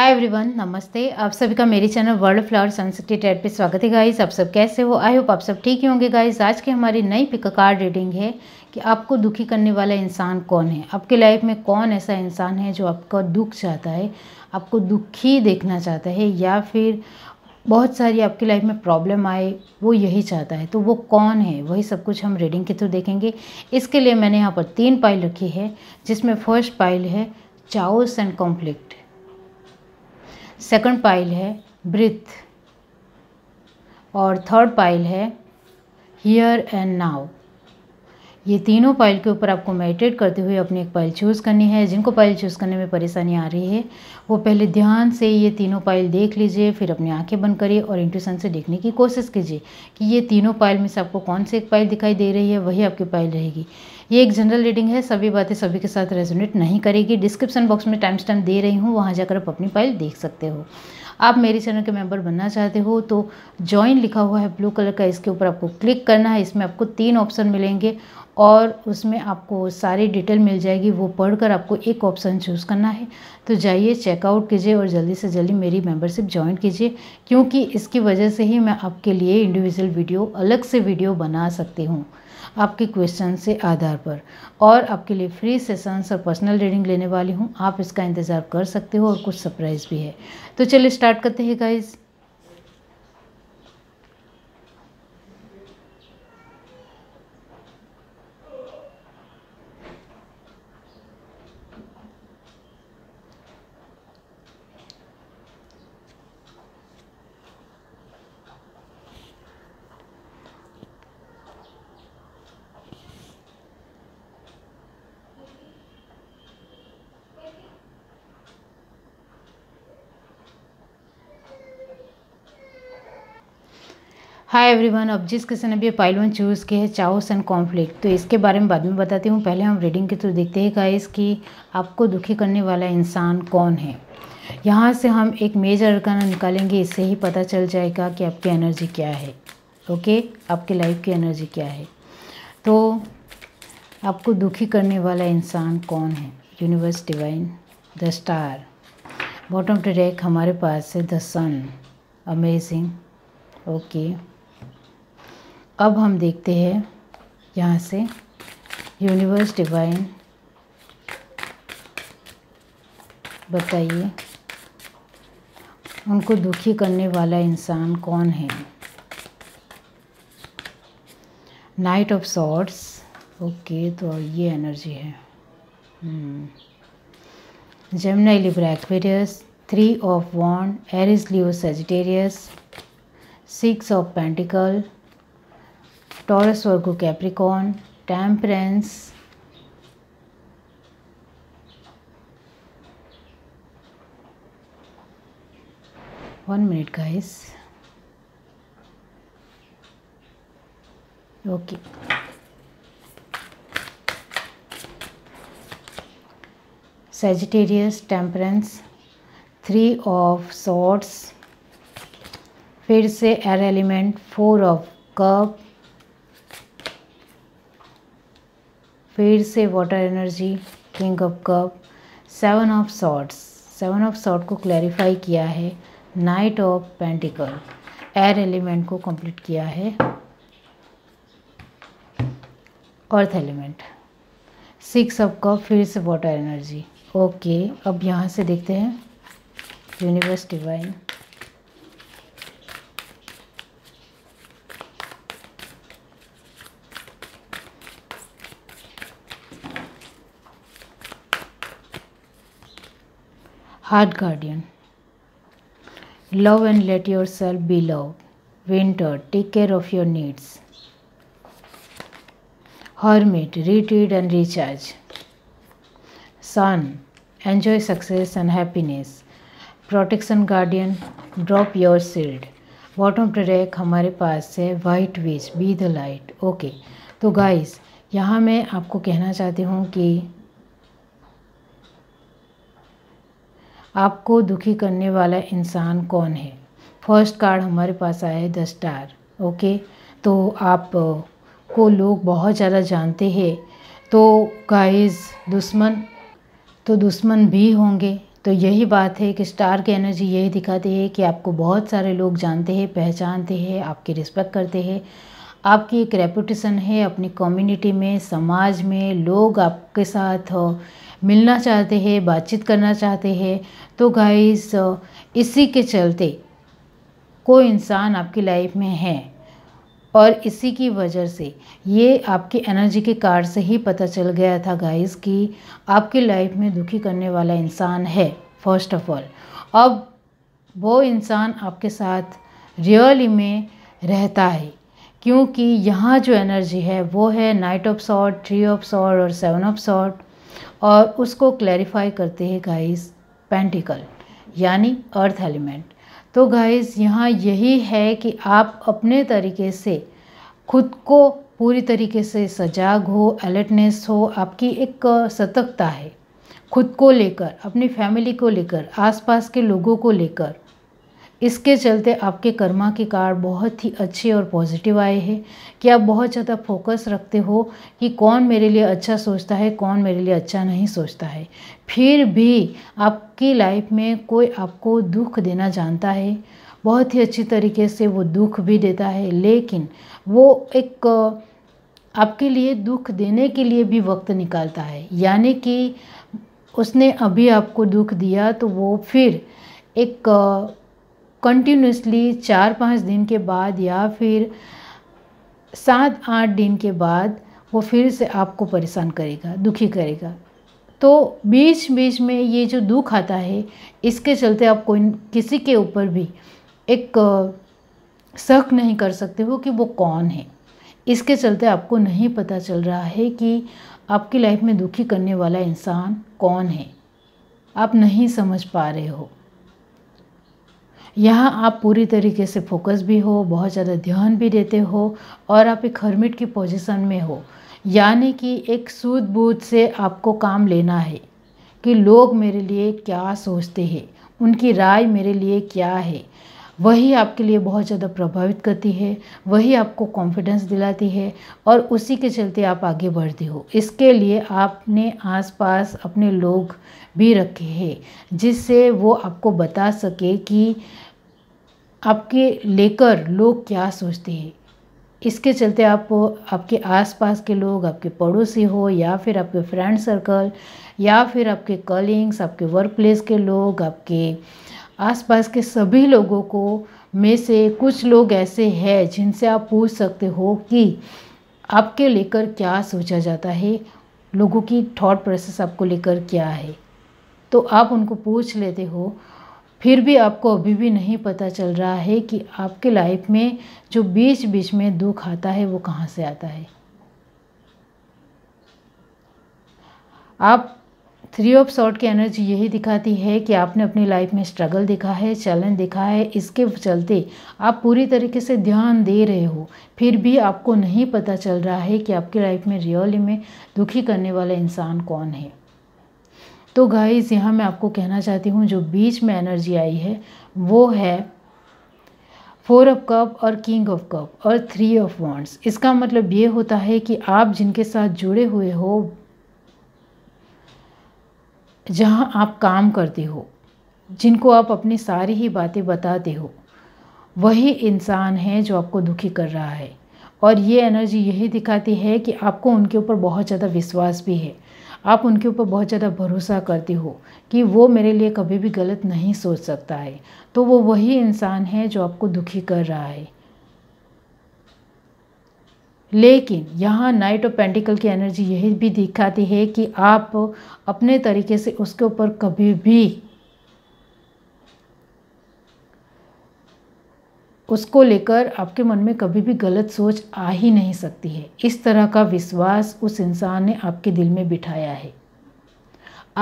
Hi everyone नमस्ते आप सभी का मेरे channel world flower sun city ted पे स्वागत है गाइस आप सब कैसे हो आई होप आप सब ठीक ही होंगे गाइस आज की हमारी नई पिक कार्ड रीडिंग है कि आपको दुखी करने वाला इंसान कौन है आपके लाइफ में कौन ऐसा इंसान है जो आपका दुख चाहता है आपको दुखी देखना चाहता है या फिर बहुत सारी आपकी लाइफ में प्रॉब्लम आए वो यही चाहता है तो वो कौन है वही सब कुछ हम रीडिंग के थ्रू देखेंगे इसके लिए मैंने यहाँ पर तीन पाइल रखी है जिसमें फर्स्ट पाइल है chaos and conflict second pile है ब्रिथ और थर्ड पाइल है हियर एंड नाउ ये तीनों पाइल के ऊपर आपको मेडिटेट करते हुए अपनी एक पाइल चूज़ करनी है जिनको पाइल चूज़ करने में परेशानी आ रही है वो पहले ध्यान से ये तीनों पाइल देख लीजिए फिर अपनी आंखें बंद करिए और इंट्यूशन से देखने की कोशिश कीजिए कि ये तीनों पाइल में से आपको कौन सी एक पाइल दिखाई दे रही है वही आपकी पाइल रहेगी ये एक जनरल रीडिंग है सभी बातें सभी के साथ रेजोनेट नहीं करेगी डिस्क्रिप्शन बॉक्स में टाइम स्टाइम दे रही हूँ वहाँ जाकर आप अपनी फाइल देख सकते हो आप मेरे चैनल के मेंबर बनना चाहते हो तो ज्वाइन लिखा हुआ है ब्लू कलर का इसके ऊपर आपको क्लिक करना है इसमें आपको तीन ऑप्शन मिलेंगे और उसमें आपको सारी डिटेल मिल जाएगी वो पढ़कर आपको एक ऑप्शन चूज़ करना है तो जाइए चेकआउट कीजिए और जल्दी से जल्दी मेरी मेंबरशिप ज्वाइन कीजिए क्योंकि इसकी वजह से ही मैं आपके लिए इंडिविजुअल वीडियो अलग से वीडियो बना सकती हूँ आपके क्वेश्चन से आधार पर और आपके लिए फ्री सेशंस और पर्सनल रीडिंग लेने वाली हूँ आप इसका इंतज़ार कर सकते हो और कुछ सरप्राइज़ भी है तो चलिए स्टार्ट करते हैं गाइज़ हाय एवरीवन अब जिस किसी ने भी पाइल वन चूज़ किया है चाउस एंड कॉन्फ्लिक्ट तो इसके बारे में बाद में बताती हूँ पहले हम रीडिंग के थ्रू देखते हैं गाइस कि आपको दुखी करने वाला इंसान कौन है यहाँ से हम एक मेजर अरकाना निकालेंगे इससे ही पता चल जाएगा कि आपकी एनर्जी क्या है ओके आपकी लाइफ की एनर्जी क्या है तो आपको दुखी करने वाला इंसान कौन है universe divine the star bottom to deck हमारे पास है द सन अमेजिंग ओके अब हम देखते हैं यहाँ से यूनिवर्स डिवाइन बताइए उनको दुखी करने वाला इंसान कौन है नाइट ऑफ सॉर्ट्स ओके तो ये एनर्जी है Gemini Libra Aquarius three of wand Aries Leo Sagittarius six of pentacle Taurus Virgo Capricorn temperance one minute guys okay Sagittarius temperance three of swords फिर से air element four of cup फिर से water energy king of cup seven of swords seven of sword को clarify किया है knight of pentacle air element को complete किया है earth element six of cup फिर से वाटर एनर्जी ओके अब यहाँ से देखते हैं universe divine heart guardian love and let yourself be love winter take care of your needs hermit retreat and recharge sun enjoy success and happiness protection guardian drop your shield bottom track हमारे पास है white witch be the light okay तो guys यहाँ मैं आपको कहना चाहती हूँ कि आपको दुखी करने वाला इंसान कौन है फर्स्ट कार्ड हमारे पास आया है द स्टार ओके तो आप को लोग बहुत ज़्यादा जानते हैं तो गाइस दुश्मन तो दुश्मन भी होंगे तो यही बात है कि स्टार की एनर्जी यही दिखाती है कि आपको बहुत सारे लोग जानते हैं पहचानते हैं आपकी रिस्पेक्ट करते हैं आपकी एक रेपुटेशन है अपनी कम्युनिटी में समाज में लोग आपके साथ मिलना चाहते हैं बातचीत करना चाहते हैं तो गाइस इसी के चलते कोई इंसान आपकी लाइफ में है और इसी की वजह से ये आपकी एनर्जी के कार्ड से ही पता चल गया था गाइस कि आपकी लाइफ में दुखी करने वाला इंसान है फर्स्ट ऑफ ऑल अब वो इंसान आपके साथ रियली में रहता है क्योंकि यहाँ जो एनर्जी है वो है knight of sword three of sword और सेवन ऑफ सॉर्ट और उसको क्लैरिफाई करते हैं गाइस पेंटिकल यानी अर्थ एलिमेंट तो गाइस यहाँ यही है कि आप अपने तरीके से खुद को पूरी तरीके से सजाग हो अलर्टनेस हो आपकी एक सतर्कता है खुद को लेकर अपनी फैमिली को लेकर आसपास के लोगों को लेकर इसके चलते आपके कर्मा के कार्ड बहुत ही अच्छे और पॉजिटिव आए हैं कि आप बहुत ज़्यादा फोकस रखते हो कि कौन मेरे लिए अच्छा सोचता है कौन मेरे लिए अच्छा नहीं सोचता है फिर भी आपकी लाइफ में कोई आपको दुख देना जानता है बहुत ही अच्छी तरीके से वो दुख भी देता है लेकिन वो एक आपके लिए दुख देने के लिए भी वक्त निकालता है यानी कि उसने अभी आपको दुख दिया तो वो फिर एक कंटिन्यूसली चार पाँच दिन के बाद या फिर सात आठ दिन के बाद वो फिर से आपको परेशान करेगा दुखी करेगा तो बीच बीच में ये जो दुख आता है इसके चलते आप कोई किसी के ऊपर भी एक शक नहीं कर सकते हो कि वो कौन है इसके चलते आपको नहीं पता चल रहा है कि आपकी लाइफ में दुखी करने वाला इंसान कौन है आप नहीं समझ पा रहे हो यहाँ आप पूरी तरीके से फोकस भी हो बहुत ज़्यादा ध्यान भी देते हो और आप एक हर्मिट की पोजीशन में हो यानी कि एक सूद बूझ से आपको काम लेना है कि लोग मेरे लिए क्या सोचते हैं उनकी राय मेरे लिए क्या है वही आपके लिए बहुत ज़्यादा प्रभावित करती है वही आपको कॉन्फिडेंस दिलाती है और उसी के चलते आप आगे बढ़ते हो इसके लिए आपने आसपास अपने लोग भी रखे हैं जिससे वो आपको बता सके कि आपके लेकर लोग क्या सोचते हैं इसके चलते आप आपके आसपास के लोग आपके पड़ोसी हो या फिर आपके फ्रेंड सर्कल या फिर आपके कलिंग्स आपके वर्क प्लेस के लोग आपके आसपास के सभी लोगों को में से कुछ लोग ऐसे हैं जिनसे आप पूछ सकते हो कि आपके लेकर क्या सोचा जाता है लोगों की थॉट प्रोसेस आपको लेकर क्या है तो आप उनको पूछ लेते हो फिर भी आपको अभी भी नहीं पता चल रहा है कि आपके लाइफ में जो बीच बीच में दुख आता है वो कहाँ से आता है आप थ्री ऑफ शॉर्ट की एनर्जी यही दिखाती है कि आपने अपनी लाइफ में स्ट्रगल देखा है चैलेंज देखा है इसके चलते आप पूरी तरीके से ध्यान दे रहे हो फिर भी आपको नहीं पता चल रहा है कि आपकी लाइफ में रियली में दुखी करने वाला इंसान कौन है तो गाइस यहाँ मैं आपको कहना चाहती हूँ जो बीच में एनर्जी आई है वो है फोर ऑफ कप और किंग ऑफ कप और थ्री ऑफ वॉन्ट्स इसका मतलब ये होता है कि आप जिनके साथ जुड़े हुए हो जहाँ आप काम करते हो जिनको आप अपनी सारी ही बातें बताते हो वही इंसान है जो आपको दुखी कर रहा है और ये एनर्जी यही दिखाती है कि आपको उनके ऊपर बहुत ज़्यादा विश्वास भी है आप उनके ऊपर बहुत ज़्यादा भरोसा करते हो कि वो मेरे लिए कभी भी गलत नहीं सोच सकता है तो वो वही इंसान है जो आपको दुखी कर रहा है लेकिन यहाँ नाइट ऑफ पेंटिकल की एनर्जी यही भी दिखाती है कि आप अपने तरीके से उसके ऊपर कभी भी उसको लेकर आपके मन में कभी भी गलत सोच आ ही नहीं सकती है इस तरह का विश्वास उस इंसान ने आपके दिल में बिठाया है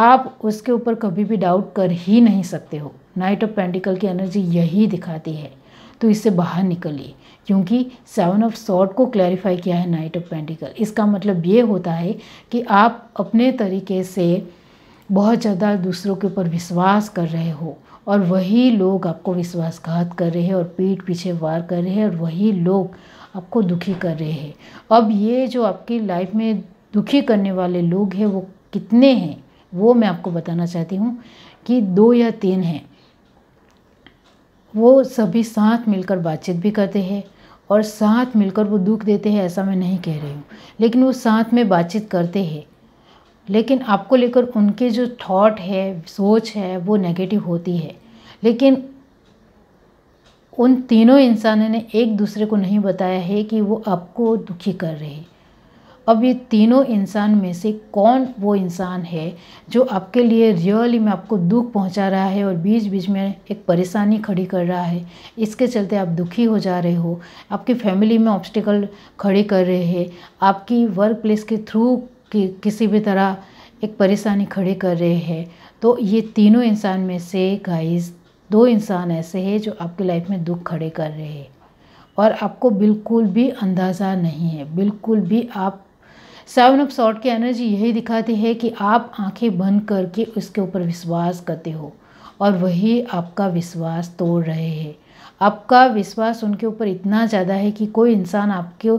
आप उसके ऊपर कभी भी डाउट कर ही नहीं सकते हो नाइट ऑफ पेंटिकल की एनर्जी यही दिखाती है तो इससे बाहर निकलिए क्योंकि सेवन ऑफ सॉर्ट को क्लैरिफाई किया है नाइट ऑफ पेंटिकल इसका मतलब ये होता है कि आप अपने तरीके से बहुत ज़्यादा दूसरों के ऊपर विश्वास कर रहे हो और वही लोग आपको विश्वासघात कर रहे हैं और पीठ पीछे वार कर रहे हैं और वही लोग आपको दुखी कर रहे हैं अब ये जो आपकी लाइफ में दुखी करने वाले लोग हैं वो कितने हैं वो मैं आपको बताना चाहती हूँ कि दो या तीन हैं वो सभी साथ मिलकर बातचीत भी करते हैं और साथ मिलकर वो दुख देते हैं ऐसा मैं नहीं कह रही हूँ लेकिन वो साथ में बातचीत करते हैं लेकिन आपको लेकर उनके जो थॉट है सोच है वो नेगेटिव होती है लेकिन उन तीनों इंसानों ने एक दूसरे को नहीं बताया है कि वो आपको दुखी कर रहे हैं अब ये तीनों इंसान में से कौन वो इंसान है जो आपके लिए रियली में आपको दुख पहुंचा रहा है और बीच बीच में एक परेशानी खड़ी कर रहा है इसके चलते आप दुखी हो जा रहे हो आपकी फैमिली में ऑब्स्टिकल खड़े कर रहे हैं आपकी वर्क प्लेस के थ्रू कि, किसी भी तरह एक परेशानी खड़े कर रहे हैं तो ये तीनों इंसान में से गाइस दो इंसान ऐसे हैं जो आपकी लाइफ में दुख खड़े कर रहे हैं और आपको बिल्कुल भी अंदाज़ा नहीं है बिल्कुल भी आप सेवन ऑफ सॉर्ट की एनर्जी यही दिखाती है कि आप आंखें बंद करके उसके ऊपर विश्वास करते हो और वही आपका विश्वास तोड़ रहे हैं आपका विश्वास उनके ऊपर इतना ज़्यादा है कि कोई इंसान आपके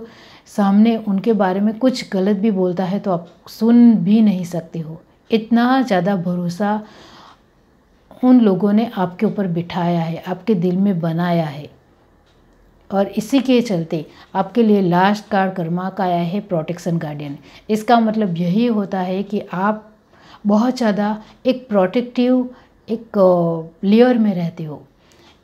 सामने उनके बारे में कुछ गलत भी बोलता है तो आप सुन भी नहीं सकते हो इतना ज़्यादा भरोसा उन लोगों ने आपके ऊपर बिठाया है आपके दिल में बनाया है और इसी के चलते आपके लिए लास्ट कार्ड कर्मा का आया है प्रोटेक्शन गार्डियन इसका मतलब यही होता है कि आप बहुत ज़्यादा एक प्रोटेक्टिव एक लेयर में रहते हो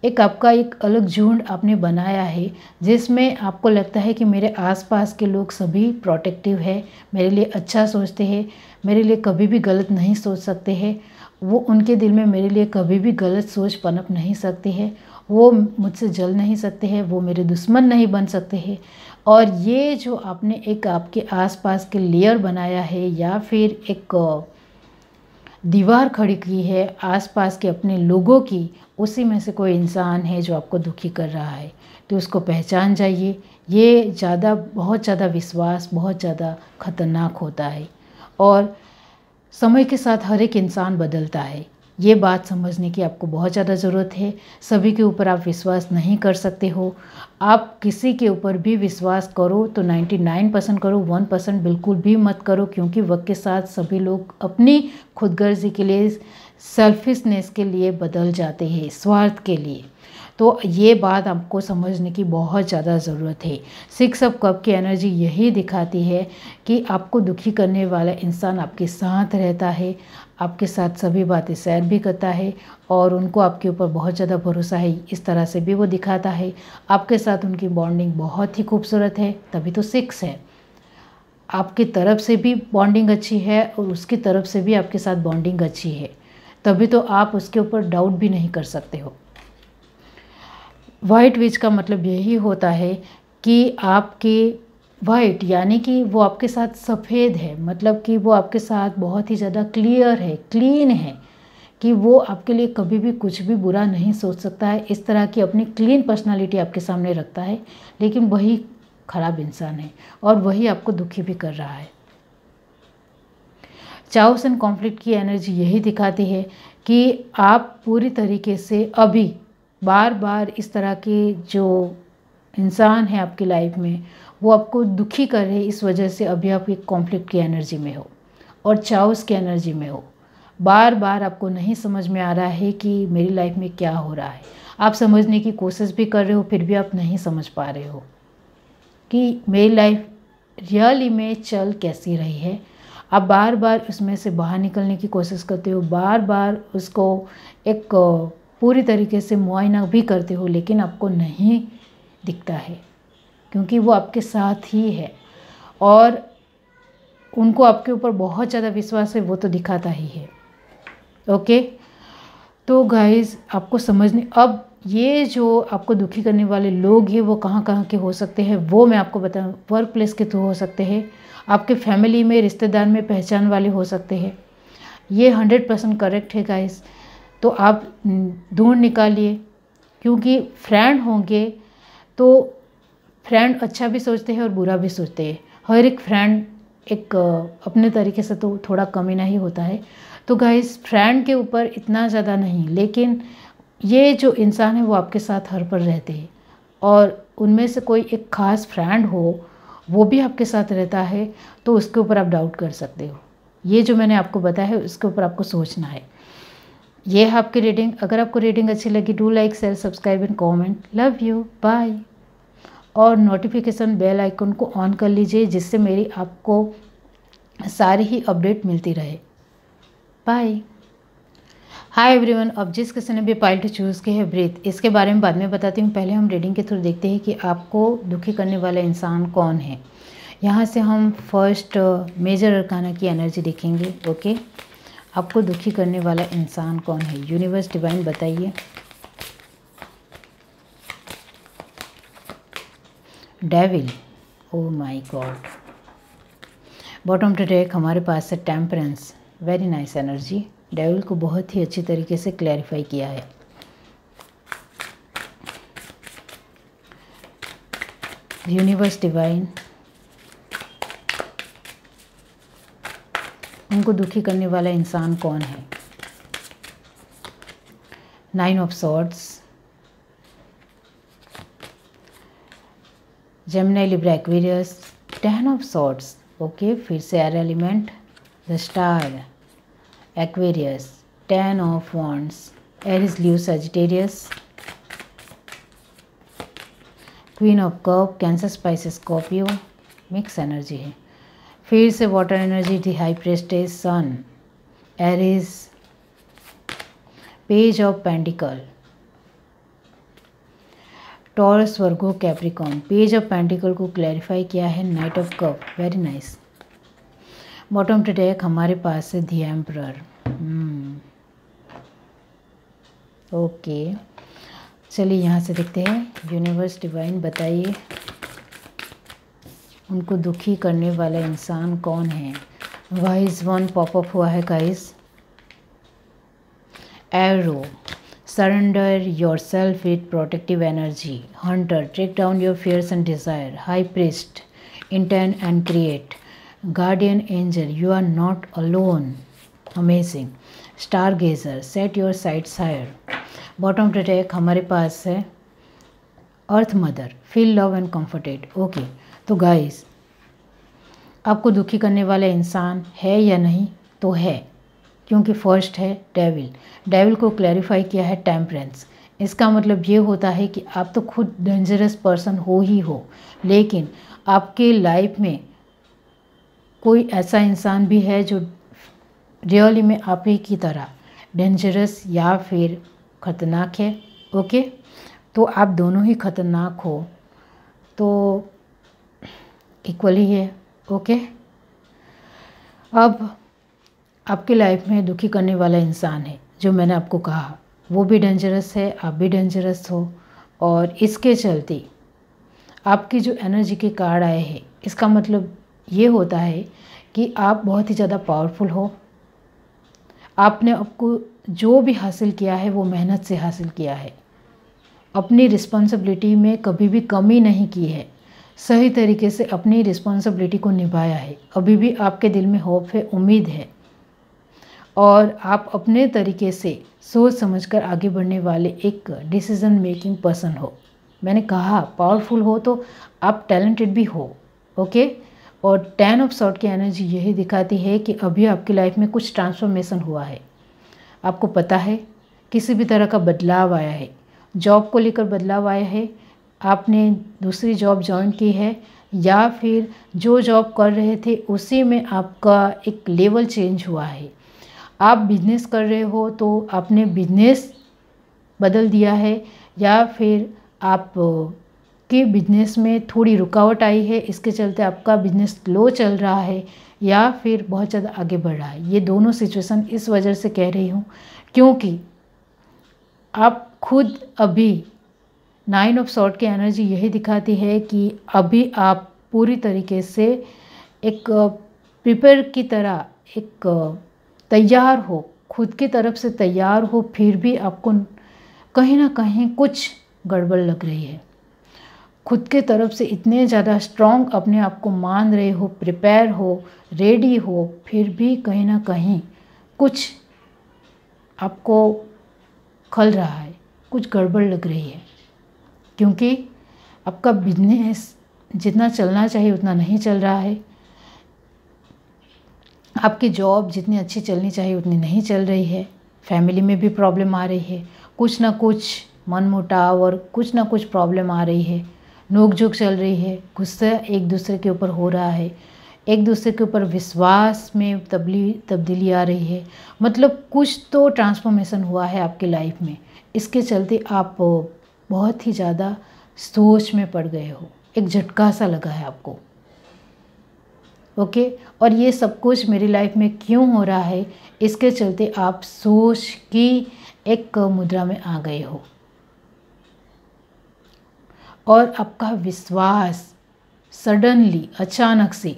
एक आपका एक अलग झुंड आपने बनाया है जिसमें आपको लगता है कि मेरे आसपास के लोग सभी प्रोटेक्टिव है मेरे लिए अच्छा सोचते हैं मेरे लिए कभी भी गलत नहीं सोच सकते हैं वो उनके दिल में मेरे लिए कभी भी गलत सोच पनप नहीं सकती है वो मुझसे जल नहीं सकते हैं वो मेरे दुश्मन नहीं बन सकते हैं और ये जो आपने एक आपके आसपास के लेयर बनाया है या फिर एक दीवार खड़ी की है आसपास के अपने लोगों की उसी में से कोई इंसान है जो आपको दुखी कर रहा है तो उसको पहचान जाइए ये ज़्यादा बहुत ज़्यादा विश्वास बहुत ज़्यादा खतरनाक होता है और समय के साथ हर एक इंसान बदलता है ये बात समझने की आपको बहुत ज़्यादा ज़रूरत है सभी के ऊपर आप विश्वास नहीं कर सकते हो आप किसी के ऊपर भी विश्वास करो तो 99 परसेंट करो 1 परसेंट बिल्कुल भी मत करो क्योंकि वक्त के साथ सभी लोग अपनी खुदगर्जी के लिए सेल्फिशनेस के लिए बदल जाते हैं स्वार्थ के लिए तो ये बात आपको समझने की बहुत ज़्यादा ज़रूरत है सिक्स ऑफ कप की एनर्जी यही दिखाती है कि आपको दुखी करने वाला इंसान आपके साथ रहता है आपके साथ सभी बातें शेयर भी करता है और उनको आपके ऊपर बहुत ज़्यादा भरोसा है इस तरह से भी वो दिखाता है आपके साथ उनकी बॉन्डिंग बहुत ही खूबसूरत है तभी तो सिक्स है आपकी तरफ से भी बॉन्डिंग अच्छी है और उसकी तरफ से भी आपके साथ बॉन्डिंग अच्छी है तभी तो आप उसके ऊपर डाउट भी नहीं कर सकते हो वाइट विच का मतलब यही होता है कि आपके वाइट यानी कि वो आपके साथ सफ़ेद है मतलब कि वो आपके साथ बहुत ही ज़्यादा क्लियर है क्लीन है कि वो आपके लिए कभी भी कुछ भी बुरा नहीं सोच सकता है इस तरह की अपनी क्लीन पर्सनालिटी आपके सामने रखता है लेकिन वही खराब इंसान है और वही आपको दुखी भी कर रहा है चाउस एंड कॉन्फ्लिक्ट की एनर्जी यही दिखाती है कि आप पूरी तरीके से अभी बार बार इस तरह के जो इंसान है आपकी लाइफ में वो आपको दुखी कर रहे इस वजह से अभी आप एक कॉन्फ्लिक्ट की एनर्जी में हो और चाउस की एनर्जी में हो बार बार आपको नहीं समझ में आ रहा है कि मेरी लाइफ में क्या हो रहा है आप समझने की कोशिश भी कर रहे हो फिर भी आप नहीं समझ पा रहे हो कि मेरी लाइफ रियली में चल कैसी रही है आप बार बार उसमें से बाहर निकलने की कोशिश करते हो बार बार उसको एक पूरी तरीके से मुआयना भी करते हो लेकिन आपको नहीं दिखता है क्योंकि वो आपके साथ ही है और उनको आपके ऊपर बहुत ज़्यादा विश्वास है वो तो दिखाता ही है ओके तो गाइज़ आपको समझने अब ये जो आपको दुखी करने वाले लोग हैं वो कहाँ कहाँ के हो सकते हैं वो मैं आपको बताऊँ वर्क प्लेस के थ्रू तो हो सकते हैं आपके फैमिली में रिश्तेदार में पहचान वाले हो सकते हैं ये हंड्रेड परसेंट करेक्ट है गाइस तो आप ढूंढ निकालिए क्योंकि फ्रेंड होंगे तो फ्रेंड अच्छा भी सोचते हैं और बुरा भी सोचते हैं हर एक फ्रेंड एक अपने तरीके से तो थोड़ा ना ही नहीं होता है तो गाइस फ्रेंड के ऊपर इतना ज़्यादा नहीं लेकिन ये जो इंसान है वो आपके साथ हर पर रहते हैं और उनमें से कोई एक ख़ास फ्रेंड हो वो भी आपके साथ रहता है तो उसके ऊपर आप डाउट कर सकते हो ये जो मैंने आपको बताया है उसके ऊपर आपको सोचना है ये है आपकी रीडिंग अगर आपको रीडिंग अच्छी लगी do like share subscribe and comment love you bye और नोटिफिकेशन बेल आइकन को ऑन कर लीजिए जिससे मेरी आपको सारी ही अपडेट मिलती रहे बाय हाय एवरीवन अब जिस किसी ने भी पाइल्ट चूज़ के है ब्रीथ इसके बारे में बाद में बताती हूँ पहले हम रीडिंग के थ्रू देखते हैं कि आपको दुखी करने वाला इंसान कौन है यहाँ से हम फर्स्ट मेजर अरकाना की एनर्जी देखेंगे ओके आपको दुखी करने वाला इंसान कौन है यूनिवर्स डिवाइन बताइए devil oh my god bottom to deck हमारे पास है temperance very nice energy devil को बहुत ही अच्छी तरीके से क्लैरिफाई किया है यूनिवर्स डिवाइन उनको दुखी करने वाला इंसान कौन है नाइन ऑफ सॉर्ड्स जेमिनाइली Aquarius ten of swords okay फिर से air element the star Aquarius ten of wands Aries Leo Sagittarius queen of cup Cancer Pisces Scorpio mix energy है फिर से वाटर एनर्जी थी high priestess sun is page of pentacle Taurus Virgo Capricorn page of pentacle को clarify किया है knight of cup very nice bottom to deck हमारे पास है दी एम्प्रर हम्म। ओके चलिए यहाँ से देखते हैं यूनिवर्स डिवाइन बताइए उनको दुखी करने वाला इंसान कौन है वाइज वन पॉपअप हुआ है काइज arrow Surrender yourself with protective energy. Hunter, take down your fears and desire. High priest, intend and create. Guardian angel, you are not alone. Amazing. Stargazer, set your sights higher. Bottom to deck हमारे पास है earth mother feel love and comforted okay तो guys आपको दुखी करने वाला इंसान है या नहीं तो है क्योंकि फर्स्ट है डेविल डेविल को क्लैरिफाई किया है टेम्परेंस इसका मतलब ये होता है कि आप तो खुद डेंजरस पर्सन हो ही हो लेकिन आपके लाइफ में कोई ऐसा इंसान भी है जो रियली में आप ही की तरह डेंजरस या फिर ख़तरनाक है ओके तो आप दोनों ही ख़तरनाक हो तो इक्वली है ओके अब आपकी लाइफ में दुखी करने वाला इंसान है जो मैंने आपको कहा वो भी डेंजरस है आप भी डेंजरस हो और इसके चलते आपकी जो एनर्जी के कार्ड आए हैं इसका मतलब ये होता है कि आप बहुत ही ज़्यादा पावरफुल हो आपने आपको जो भी हासिल किया है वो मेहनत से हासिल किया है अपनी रिस्पॉन्सिबिलिटी में कभी भी कमी नहीं की है सही तरीके से अपनी रिस्पॉन्सिबिलिटी को निभाया है अभी भी आपके दिल में होप है उम्मीद है और आप अपने तरीके से सोच समझकर आगे बढ़ने वाले एक डिसीज़न मेकिंग पर्सन हो मैंने कहा पावरफुल हो तो आप टैलेंटेड भी हो ओके और टेन ऑफ शॉर्ट की एनर्जी यही दिखाती है कि अभी आपकी लाइफ में कुछ ट्रांसफॉर्मेशन हुआ है आपको पता है किसी भी तरह का बदलाव आया है जॉब को लेकर बदलाव आया है आपने दूसरी जॉब ज्वाइन की है या फिर जो जॉब कर रहे थे उसी में आपका एक लेवल चेंज हुआ है आप बिज़नेस कर रहे हो तो आपने बिज़नेस बदल दिया है या फिर आप के बिज़नेस में थोड़ी रुकावट आई है इसके चलते आपका बिज़नेस लो चल रहा है या फिर बहुत ज़्यादा आगे बढ़ रहा है ये दोनों सिचुएशन इस वजह से कह रही हूँ क्योंकि आप खुद अभी नाइन ऑफ शॉर्ट की एनर्जी यही दिखाती है कि अभी आप पूरी तरीके से एक प्रिपेयर की तरह एक तैयार हो खुद की तरफ से तैयार हो फिर भी आपको कहीं ना कहीं कुछ गड़बड़ लग रही है खुद के तरफ से इतने ज़्यादा स्ट्रांग अपने आप को मान रहे हो प्रिपेयर हो रेडी हो फिर भी कहीं ना कहीं कुछ आपको खल रहा है कुछ गड़बड़ लग रही है क्योंकि आपका बिजनेस जितना चलना चाहिए उतना नहीं चल रहा है आपकी जॉब जितनी अच्छी चलनी चाहिए उतनी नहीं चल रही है फैमिली में भी प्रॉब्लम आ रही है कुछ ना कुछ मनमुटाव और कुछ ना कुछ प्रॉब्लम आ रही है नोकझोंक चल रही है गुस्सा एक दूसरे के ऊपर हो रहा है एक दूसरे के ऊपर विश्वास में तबली तब्दीली आ रही है मतलब कुछ तो ट्रांसफॉर्मेशन हुआ है आपकी लाइफ में इसके चलते आप बहुत ही ज़्यादा सोच में पड़ गए हो एक झटका सा लगा है आपको ओके और ये सब कुछ मेरी लाइफ में क्यों हो रहा है इसके चलते आप सोच की एक मुद्रा में आ गए हो और आपका विश्वास सडनली अचानक से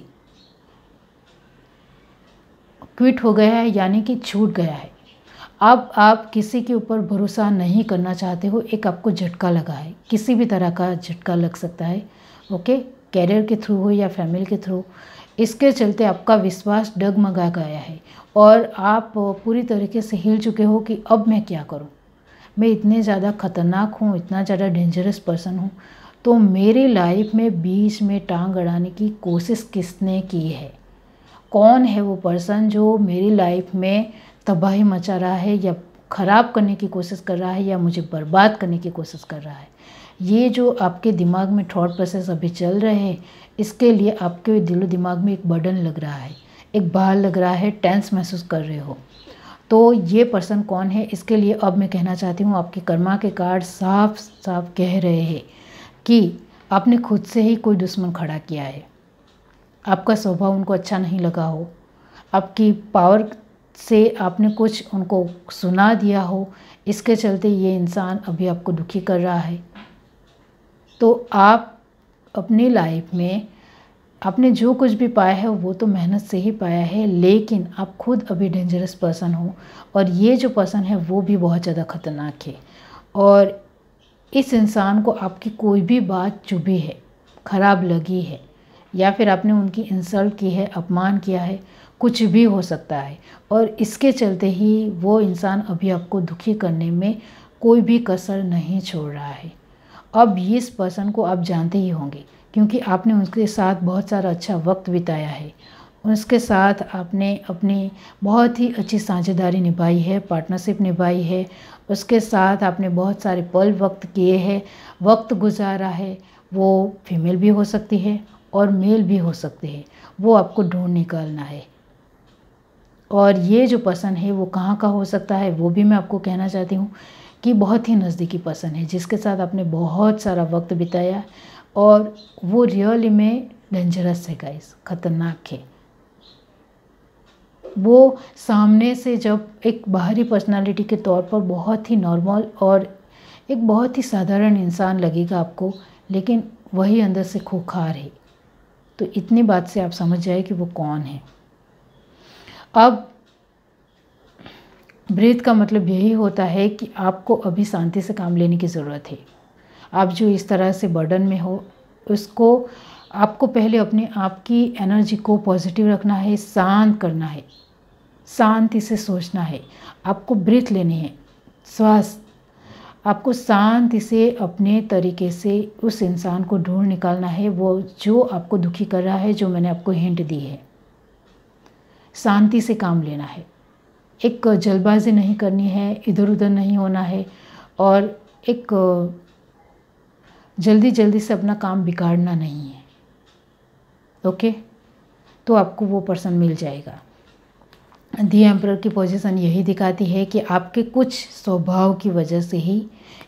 क्विट हो गया है यानी कि छूट गया है अब आप किसी के ऊपर भरोसा नहीं करना चाहते हो एक आपको झटका लगा है किसी भी तरह का झटका लग सकता है ओके कैरियर के थ्रू हो या फैमिली के थ्रू इसके चलते आपका विश्वास डगमगा गया है और आप पूरी तरीके से हिल चुके हो कि अब मैं क्या करूं मैं इतने ज़्यादा खतरनाक हूँ इतना ज़्यादा डेंजरस पर्सन हूँ तो मेरी लाइफ में बीच में टांग अड़ाने की कोशिश किसने की है कौन है वो पर्सन जो मेरी लाइफ में तबाही मचा रहा है या ख़राब करने की कोशिश कर रहा है या मुझे बर्बाद करने की कोशिश कर रहा है ये जो आपके दिमाग में थॉट प्रोसेस अभी चल रहे हैं इसके लिए आपके दिलो दिमाग में एक बर्डन लग रहा है एक भार लग रहा है टेंस महसूस कर रहे हो तो ये पर्सन कौन है इसके लिए अब मैं कहना चाहती हूँ आपके कर्मा के कार्ड साफ साफ कह रहे हैं कि आपने खुद से ही कोई दुश्मन खड़ा किया है आपका स्वभाव उनको अच्छा नहीं लगा हो आपकी पावर से आपने कुछ उनको सुना दिया हो इसके चलते ये इंसान अभी आपको दुखी कर रहा है तो आप अपनी लाइफ में आपने जो कुछ भी पाया है वो तो मेहनत से ही पाया है लेकिन आप खुद अभी डेंजरस पर्सन हो और ये जो पर्सन है वो भी बहुत ज़्यादा ख़तरनाक है और इस इंसान को आपकी कोई भी बात चुभी है ख़राब लगी है या फिर आपने उनकी इंसल्ट की है अपमान किया है कुछ भी हो सकता है और इसके चलते ही वो इंसान अभी आपको दुखी करने में कोई भी कसर नहीं छोड़ रहा है अब इस पर्सन को आप जानते ही होंगे क्योंकि आपने उसके साथ बहुत सारा अच्छा वक्त बिताया है उसके साथ आपने अपनी बहुत ही अच्छी साझेदारी निभाई है पार्टनरशिप निभाई है उसके साथ आपने बहुत सारे पल वक्त किए हैं वक्त गुजारा है वो फीमेल भी हो सकती है और मेल भी हो सकते हैं वो आपको ढूंढ निकालना है और ये जो पसंद है वो कहाँ का हो सकता है वो भी मैं आपको कहना चाहती हूँ की बहुत ही नज़दीकी पर्सन है जिसके साथ आपने बहुत सारा वक्त बिताया और वो रियली में डेंजरस है गाइस ख़तरनाक है वो सामने से जब एक बाहरी पर्सनालिटी के तौर पर बहुत ही नॉर्मल और एक बहुत ही साधारण इंसान लगेगा आपको लेकिन वही अंदर से खुखार है तो इतनी बात से आप समझ जाए कि वो कौन है अब ब्रेथ का मतलब यही होता है कि आपको अभी शांति से काम लेने की ज़रूरत है आप जो इस तरह से बर्डन में हो उसको आपको पहले अपने आप की एनर्जी को पॉजिटिव रखना है शांत करना है शांति से सोचना है आपको ब्रेथ लेनी है श्वास आपको शांति से अपने तरीके से उस इंसान को ढूंढ निकालना है वो जो आपको दुखी कर रहा है जो मैंने आपको हिंट दी है शांति से काम लेना है एक जल्दबाजी नहीं करनी है इधर उधर नहीं होना है और एक जल्दी जल्दी से अपना काम बिगाड़ना नहीं है ओके तो आपको वो पर्सन मिल जाएगा दी एम्प्रर की पोजीशन यही दिखाती है कि आपके कुछ स्वभाव की वजह से ही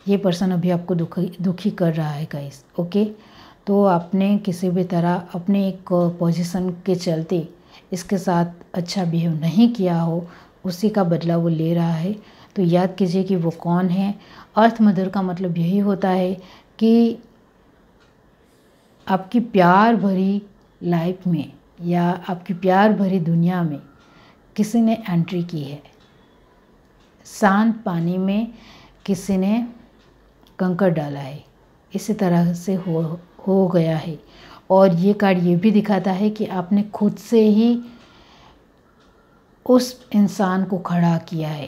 ये पर्सन अभी आपको दुखी दुखी कर रहा है गाइस ओके तो आपने किसी भी तरह अपने एक पोजीशन के चलते इसके साथ अच्छा बिहेव नहीं किया हो उसी का बदला वो ले रहा है तो याद कीजिए कि वो कौन है अर्थ मदर का मतलब यही होता है कि आपकी प्यार भरी लाइफ में या आपकी प्यार भरी दुनिया में किसी ने एंट्री की है शांत पानी में किसी ने कंकर डाला है इसी तरह से हो हो गया है और ये कार्ड ये भी दिखाता है कि आपने खुद से ही उस इंसान को खड़ा किया है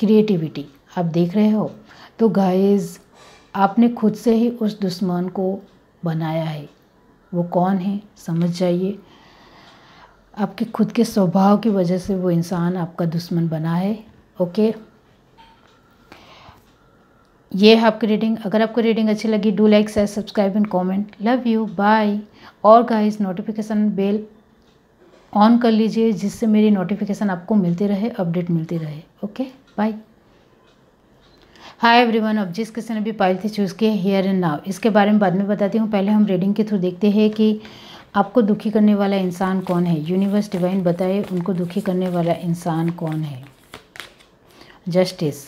क्रिएटिविटी आप देख रहे हो तो गाइस आपने खुद से ही उस दुश्मन को बनाया है वो कौन है समझ जाइए आपके खुद के स्वभाव की वजह से वो इंसान आपका दुश्मन बना है ओके ये है आपकी रीडिंग अगर आपको रीडिंग अच्छी लगी do like share subscribe and comment love you bye और गाइस नोटिफिकेशन बेल ऑन कर लीजिए जिससे मेरी नोटिफिकेशन आपको मिलती रहे अपडेट मिलती रहे ओके बाय हाय एवरीवन अब जिस किसी ने भी थी चूज़ किए हेयर एंड नाव इसके बारे में बाद में बताती हूँ पहले हम रीडिंग के थ्रू देखते हैं कि आपको दुखी करने वाला इंसान कौन है यूनिवर्स डिवाइन बताए उनको दुखी करने वाला इंसान कौन है जस्टिस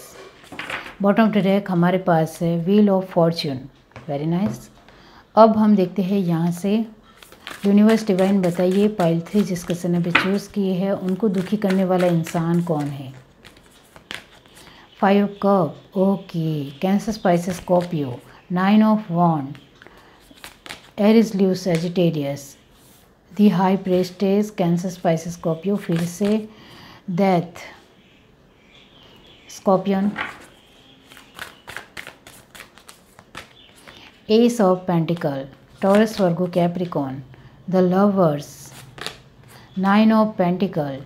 बॉटम ऑफ डेक हमारे पास है wheel of fortune very nice अब हम देखते हैं यहाँ से यूनिवर्स डिवाइन बताइए पाइल थ्री जिस किसी अभी चूज़ किए हैं उनको दुखी करने वाला इंसान कौन है five cup okay Cancer Pisces Scorpio nine of वन Aries Leo Sagittarius the high priestess Cancer Pisces Scorpio फिर से death scorpion ace of pentacle Taurus Virgo Capricorn the lovers nine of pentacle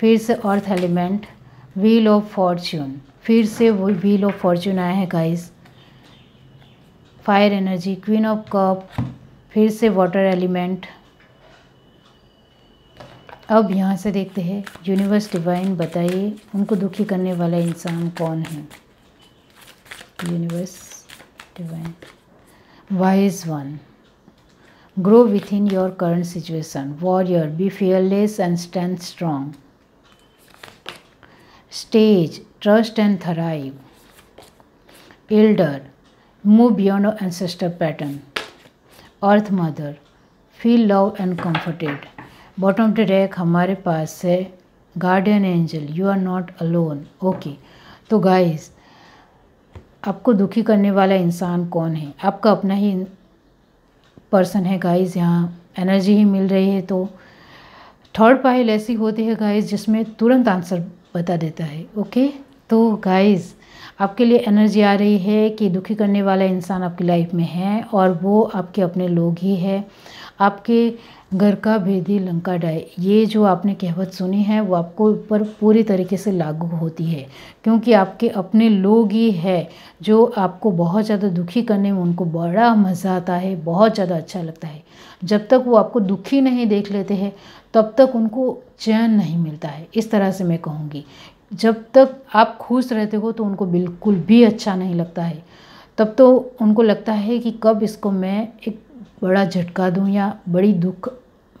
फिर से earth element wheel of fortune फिर से वो wheel of fortune आया है guys fire energy queen of cup फिर से वाटर एलिमेंट अब यहाँ से देखते हैं यूनिवर्स डिवाइन बताइए उनको दुखी करने वाला इंसान कौन है universe divine wise one grow within your current situation. Warrior, be fearless and stand strong. Stage, trust and thrive. Elder, move beyond your ancestor pattern. Earth Mother, feel love and comforted. Bottom to deck हमारे पास है guardian angel you are not alone okay तो guys आपको दुखी करने वाला इंसान कौन है आपका अपना ही पर्सन है गाइस यहाँ एनर्जी ही मिल रही है तो थर्ड पाइल ऐसी होती है गाइस जिसमें तुरंत आंसर बता देता है ओके तो गाइस आपके लिए एनर्जी आ रही है कि दुखी करने वाला इंसान आपकी लाइफ में है और वो आपके अपने लोग ही है आपके घर का भेदी लंका डाय ये जो आपने कहवत सुनी है वो आपको ऊपर पूरी तरीके से लागू होती है क्योंकि आपके अपने लोग ही है जो आपको बहुत ज़्यादा दुखी करने में उनको बड़ा मज़ा आता है बहुत ज़्यादा अच्छा लगता है जब तक वो आपको दुखी नहीं देख लेते हैं तब तक उनको चैन नहीं मिलता है इस तरह से मैं कहूँगी जब तक आप खुश रहते हो तो उनको बिल्कुल भी अच्छा नहीं लगता है तब तो उनको लगता है कि कब इसको मैं एक बड़ा झटका दूँ या बड़ी दुख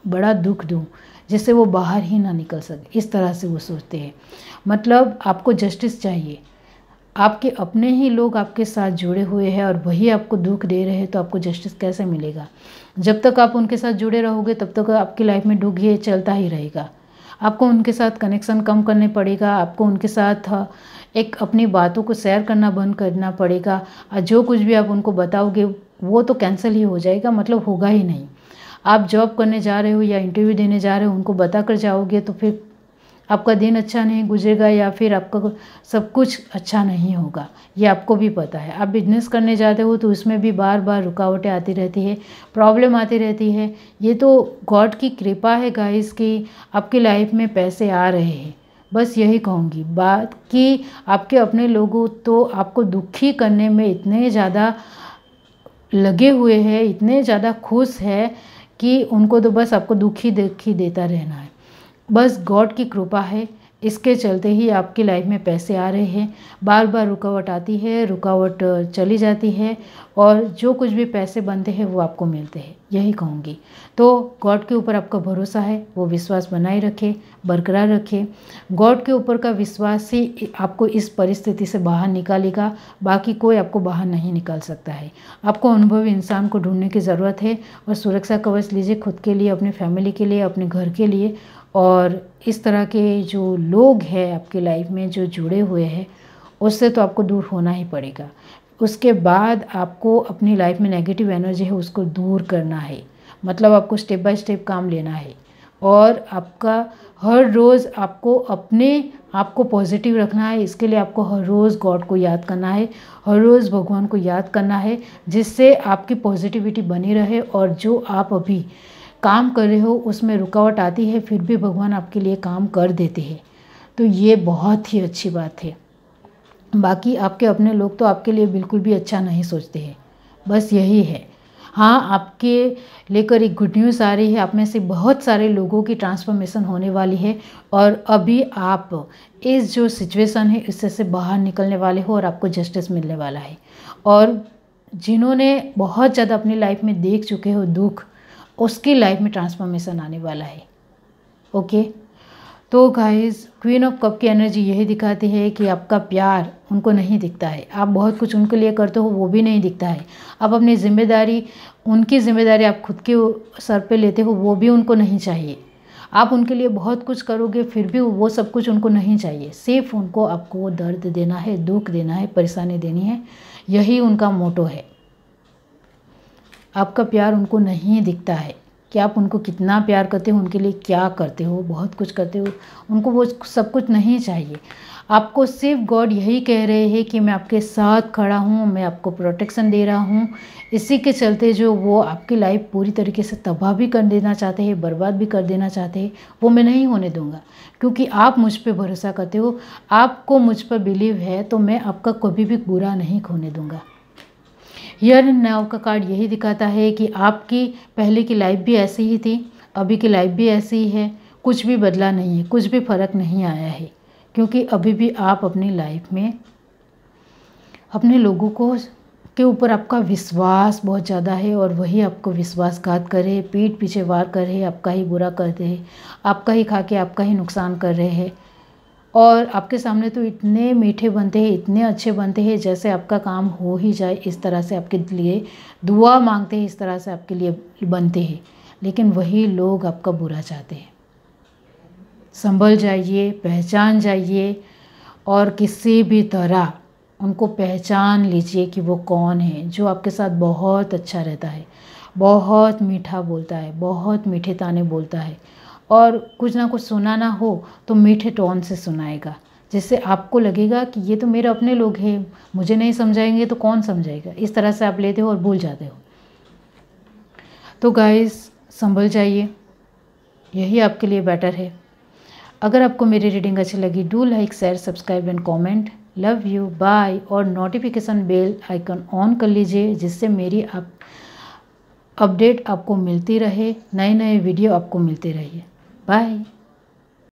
बड़ा दुख दूँ जिससे वो बाहर ही ना निकल सके इस तरह से वो सोचते हैं मतलब आपको जस्टिस चाहिए आपके अपने ही लोग आपके साथ जुड़े हुए हैं और वही आपको दुख दे रहे हैं तो आपको जस्टिस कैसे मिलेगा जब तक आप उनके साथ जुड़े रहोगे तब तक आपकी लाइफ में दुख ये चलता ही रहेगा आपको उनके साथ कनेक्शन कम करने पड़ेगा आपको उनके साथ हाँ, एक अपनी बातों को शेयर करना बंद करना पड़ेगा और जो कुछ भी आप उनको बताओगे वो तो कैंसिल ही हो जाएगा मतलब होगा ही नहीं आप जॉब करने जा रहे हो या इंटरव्यू देने जा रहे हो उनको बता कर जाओगे तो फिर आपका दिन अच्छा नहीं गुजरेगा या फिर आपका सब कुछ अच्छा नहीं होगा ये आपको भी पता है आप बिजनेस करने जाते हो तो उसमें भी बार बार रुकावटें आती रहती है प्रॉब्लम आती रहती है ये तो गॉड की कृपा है गाइस कि आपकी लाइफ में पैसे आ रहे हैं बस यही कहूँगी बात कि आपके अपने लोगों तो आपको दुखी करने में इतने ज़्यादा लगे हुए हैं इतने ज़्यादा खुश है कि उनको तो बस आपको दुखी दुखी देता रहना है बस गॉड की कृपा है इसके चलते ही आपकी लाइफ में पैसे आ रहे हैं बार बार रुकावट आती है रुकावट चली जाती है और जो कुछ भी पैसे बनते हैं वो आपको मिलते हैं यही कहूँगी तो गॉड के ऊपर आपका भरोसा है वो विश्वास बनाए रखें बरकरार रखें गॉड के ऊपर का विश्वास ही आपको इस परिस्थिति से बाहर निकालेगा बाकी कोई आपको बाहर नहीं निकाल सकता है आपको अनुभवी इंसान को ढूंढने की ज़रूरत है और सुरक्षा कवच लीजिए खुद के लिए अपने फैमिली के लिए अपने घर के लिए और इस तरह के जो लोग हैं आपकी लाइफ में जो जुड़े हुए हैं उससे तो आपको दूर होना ही पड़ेगा उसके बाद आपको अपनी लाइफ में नेगेटिव एनर्जी है उसको दूर करना है मतलब आपको स्टेप बाय स्टेप काम लेना है और आपका हर रोज़ आपको अपने आप को पॉजिटिव रखना है इसके लिए आपको हर रोज़ गॉड को याद करना है हर रोज़ भगवान को याद करना है जिससे आपकी पॉजिटिविटी बनी रहे और जो आप अभी काम कर रहे हो उसमें रुकावट आती है फिर भी भगवान आपके लिए काम कर देते हैं तो ये बहुत ही अच्छी बात है बाकी आपके अपने लोग तो आपके लिए बिल्कुल भी अच्छा नहीं सोचते हैं बस यही है हाँ आपके लेकर एक गुड न्यूज़ आ रही है आप में से बहुत सारे लोगों की ट्रांसफॉर्मेशन होने वाली है और अभी आप इस जो सिचुएशन है इससे से बाहर निकलने वाले हो और आपको जस्टिस मिलने वाला है और जिन्होंने बहुत ज़्यादा अपनी लाइफ में देख चुके हो दुख उसकी लाइफ में ट्रांसफॉर्मेशन आने वाला है ओके तो गाइस क्वीन ऑफ कप की एनर्जी यही दिखाती है कि आपका प्यार उनको नहीं दिखता है आप बहुत कुछ उनके लिए करते हो वो भी नहीं दिखता है आप अपनी जिम्मेदारी उनकी जिम्मेदारी आप खुद के सर पे लेते हो वो भी उनको नहीं चाहिए आप उनके लिए बहुत कुछ करोगे फिर भी वो सब कुछ उनको नहीं चाहिए सिर्फ उनको आपको वो दर्द देना है दुख देना है परेशानी देनी है यही उनका मोटो है आपका प्यार उनको नहीं दिखता है कि आप उनको कितना प्यार करते हो उनके लिए क्या करते हो बहुत कुछ करते हो उनको वो सब कुछ नहीं चाहिए आपको सिर्फ गॉड यही कह रहे हैं कि मैं आपके साथ खड़ा हूँ मैं आपको प्रोटेक्शन दे रहा हूँ इसी के चलते जो वो आपकी लाइफ पूरी तरीके से तबाह भी कर देना चाहते हैं बर्बाद भी कर देना चाहते हैं वो मैं नहीं होने दूँगा क्योंकि आप मुझ पर भरोसा करते हो आपको मुझ पर बिलीव है तो मैं आपका कभी भी बुरा नहीं खोने दूँगा हियर एंड नाउ का कार्ड यही दिखाता है कि आपकी पहले की लाइफ भी ऐसी ही थी अभी की लाइफ भी ऐसी ही है कुछ भी बदला नहीं है कुछ भी फ़र्क नहीं आया है क्योंकि अभी भी आप अपनी लाइफ में अपने लोगों को के ऊपर आपका विश्वास बहुत ज़्यादा है और वही आपको विश्वासघात करे पीठ पीछे वार करे आपका ही बुरा कर दे आपका ही खा के आपका ही नुकसान कर रहे हैं और आपके सामने तो इतने मीठे बनते हैं इतने अच्छे बनते हैं जैसे आपका काम हो ही जाए इस तरह से आपके लिए दुआ मांगते हैं इस तरह से आपके लिए बनते हैं लेकिन वही लोग आपका बुरा चाहते हैं संभल जाइए पहचान जाइए और किसी भी तरह उनको पहचान लीजिए कि वो कौन है जो आपके साथ बहुत अच्छा रहता है बहुत मीठा बोलता है बहुत मीठे ताने बोलता है और कुछ ना कुछ सुनाना हो तो मीठे टोन से सुनाएगा जिससे आपको लगेगा कि ये तो मेरे अपने लोग हैं मुझे नहीं समझाएंगे तो कौन समझाएगा इस तरह से आप लेते हो और भूल जाते हो तो गाइस संभल जाइए यही आपके लिए बेटर है अगर आपको मेरी रीडिंग अच्छी लगी do like share subscribe and comment love you bye और नोटिफिकेशन बेल आइकन ऑन कर लीजिए जिससे मेरी आप अपडेट आपको मिलती रहे नए नए वीडियो आपको मिलते रहिए Bye.